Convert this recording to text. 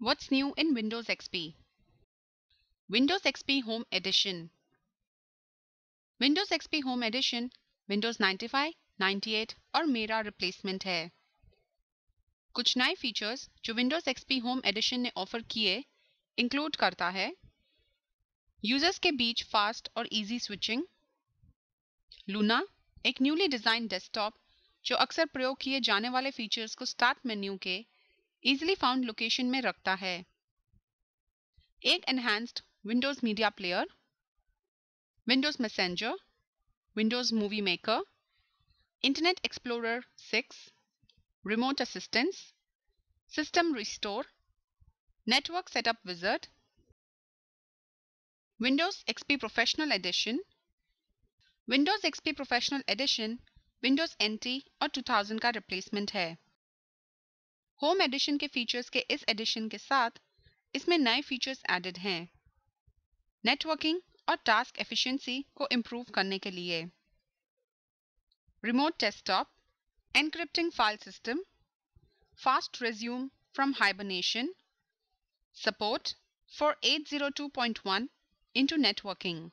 What's new in Windows XP? Windows XP Home Edition Windows XP Home Edition Windows 95, 98 और मेरा replacement है कुछ नए फीचर्स जो विंडोज एक्सपी होम एडिशन ने ऑफर किए इंक्लूड करता है यूजर्स के बीच फास्ट और इजी स्विचिंग लूना एक न्यूली डिज़ाइन डेस्कटॉप जो अक्सर प्रयोग किए जाने वाले फीचर्स को स्टार्ट मेन्यू के ईजिली फाउंड लोकेशन में रखता है एक enhanced Windows Media Player Windows Messenger Windows Movie Maker Internet Explorer six remote assistance system restore network setup wizard Windows XP Professional Edition Windows XP Professional Edition Windows N और 2000 का replacement है home edition के features के इस addition के साथ इसमें नए फीचर्स एडेड हैं नेटवर्किंग और टास्क एफिशिएंसी को इम्प्रूव करने के लिए remote desktop encrypting file system fast resume from hibernation support for 802.1 into networking